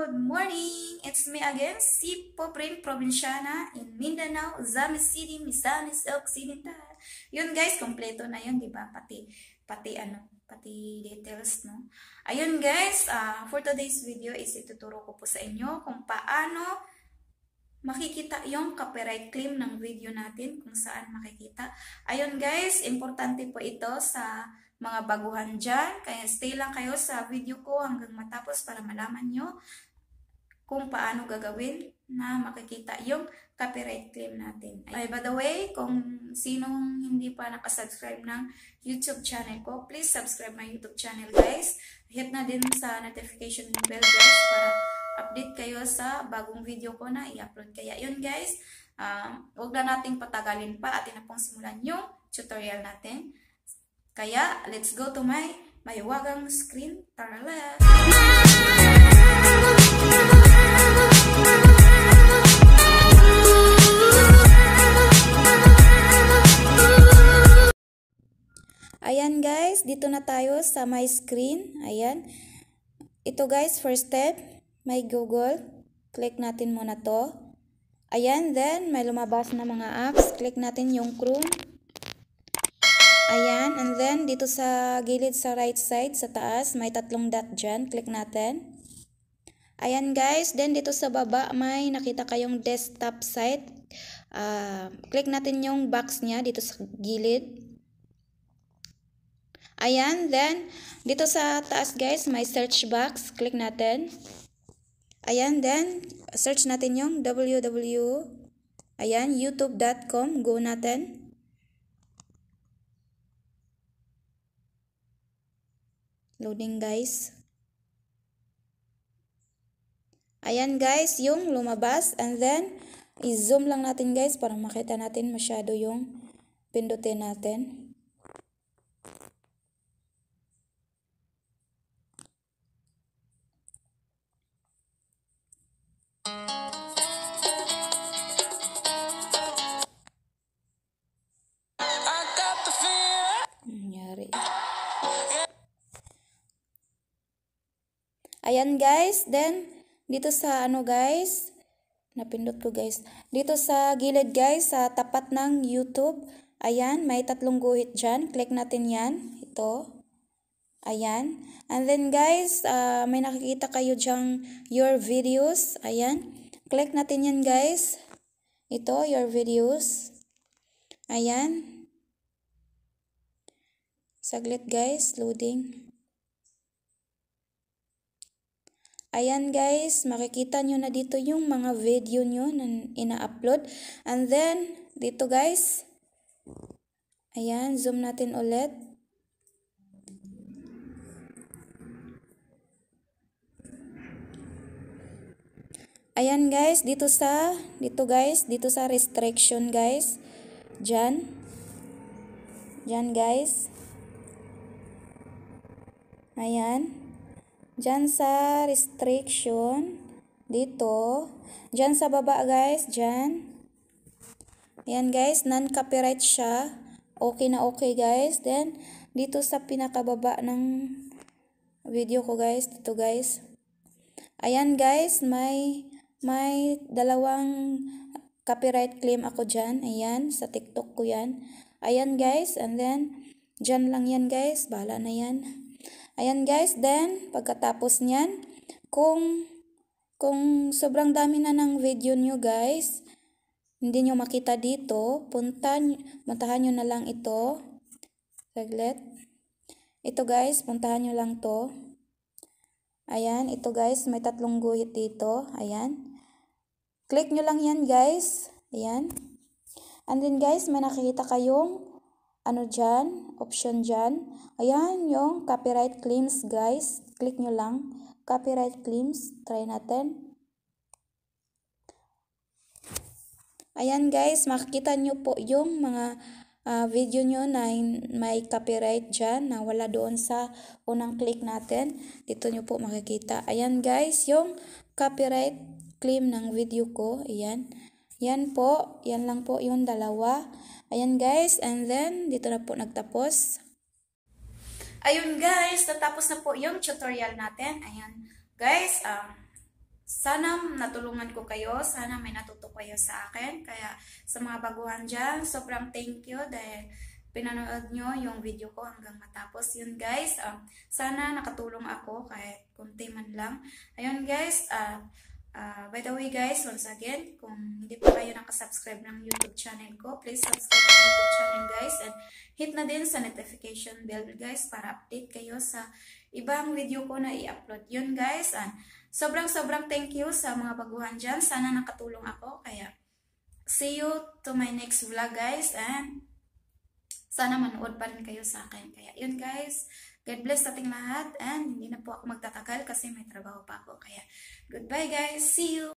Good morning! It's me again, si Popring Provinciana in Mindanao, Zami City, Misamis, Occidental. Yun guys, kompleto na yun, di ba? Pati, pati ano, pati details, no? Ayun guys, uh, for today's video is ituturo ko po sa inyo kung paano makikita yung copyright claim ng video natin kung saan makikita. Ayun guys, importante po ito sa mga baguhan dyan. Kaya stay lang kayo sa video ko hanggang matapos para malaman nyo kung paano gagawin na makikita yung copyright claim natin. Ay, by the way, kung sinong hindi pa nakasubscribe ng YouTube channel ko, please subscribe my YouTube channel guys. Hit na din sa notification bell guys para update kayo sa bagong video ko na i-upload. Kaya yun guys, uh, huwag na nating patagalin pa. at na simulan yung tutorial natin. Kaya, let's go to my mayawagang screen. Tara left! Ayan guys, dito na tayo sa my screen. Ayan. Ito guys, first step, my Google. Click natin muna to. Ayan, then may lumabas na mga apps. Click natin yung Chrome. Ayan, and then dito sa gilid sa right side, sa taas, may tatlong dot dyan. Click natin. Ayan guys, then dito sa baba may nakita kayong desktop site. Uh, click natin yung box niya dito sa gilid. Ayan, then dito sa taas guys may search box. Click natin. Ayan, then search natin yung www. Ayan, youtube.com. Go natin. Loading guys. Ayan guys, yung lumabas. And then, i-zoom lang natin guys para makita natin masyado yung pindutin natin. Ayan guys, then dito sa ano guys, napindot ko guys, dito sa gilid guys, sa tapat ng YouTube, ayan, may tatlong guhit dyan, click natin yan, ito, ayan, and then guys, uh, may nakikita kayo dyang your videos, ayan, click natin yan guys, ito, your videos, ayan, saglit guys, loading, Ayan guys, makikita nyo na dito yung mga video nyo na ina-upload. And then, dito guys, ayan, zoom natin ulit. Ayan guys, dito sa, dito guys, dito sa restriction guys. Diyan. Diyan guys. Ayan. Diyan sa restriction, dito, diyan sa baba guys, diyan. Ayan guys, non-copyright siya. Okay na okay guys. Then, dito sa pinakababa ng video ko guys, dito guys. Ayan guys, may, may dalawang copyright claim ako dyan. Ayan, sa TikTok ko yan. Ayan guys, and then, dyan lang yan guys. Bahala na yan. Ayan guys, then pagkatapos niyan, kung kung sobrang dami na ng video nyo guys, hindi niyo makita dito, punta, puntahan niyo na lang ito. Saglit. Ito guys, puntahan niyo lang to. Ayan, ito guys, may tatlong guhit dito. Ayan. Click niyo lang yan guys. Ayan. And then guys, may nakikita kayong ano dyan, option dyan. Ayan yung copyright claims guys. Click nyo lang. Copyright claims. Try natin. Ayan guys, makikita nyo po yung mga uh, video nyo na may copyright dyan na wala doon sa unang click natin. Dito nyo po makikita. Ayan guys, yung copyright claim ng video ko. Ayan. Yan po, yan lang po yung dalawa. Ayan guys, and then dito na po nagtapos. Ayun guys, natapos na po yung tutorial natin. Ayan guys, um, sana natulungan ko kayo. Sana may natuto kayo sa akin. Kaya sa mga baguhan dyan, sobrang thank you dahil pinanood nyo yung video ko hanggang matapos. Yun guys, um, sana nakatulong ako kahit kunti man lang. Ayun guys, uh, Uh, by the way guys, once again, kung hindi pa kayo nakasubscribe ng YouTube channel ko, please subscribe ng YouTube channel guys and hit na din sa notification bell guys para update kayo sa ibang video ko na i-upload yun guys. And sobrang-sobrang thank you sa mga baguhan dyan. Sana nakatulong ako. Kaya see you to my next vlog guys and sana manood pa rin kayo sa akin. Kaya yun guys. God bless sa ating lahat and hindi na po ako magtatagal kasi may trabaho pa ako. Kaya goodbye guys! See you!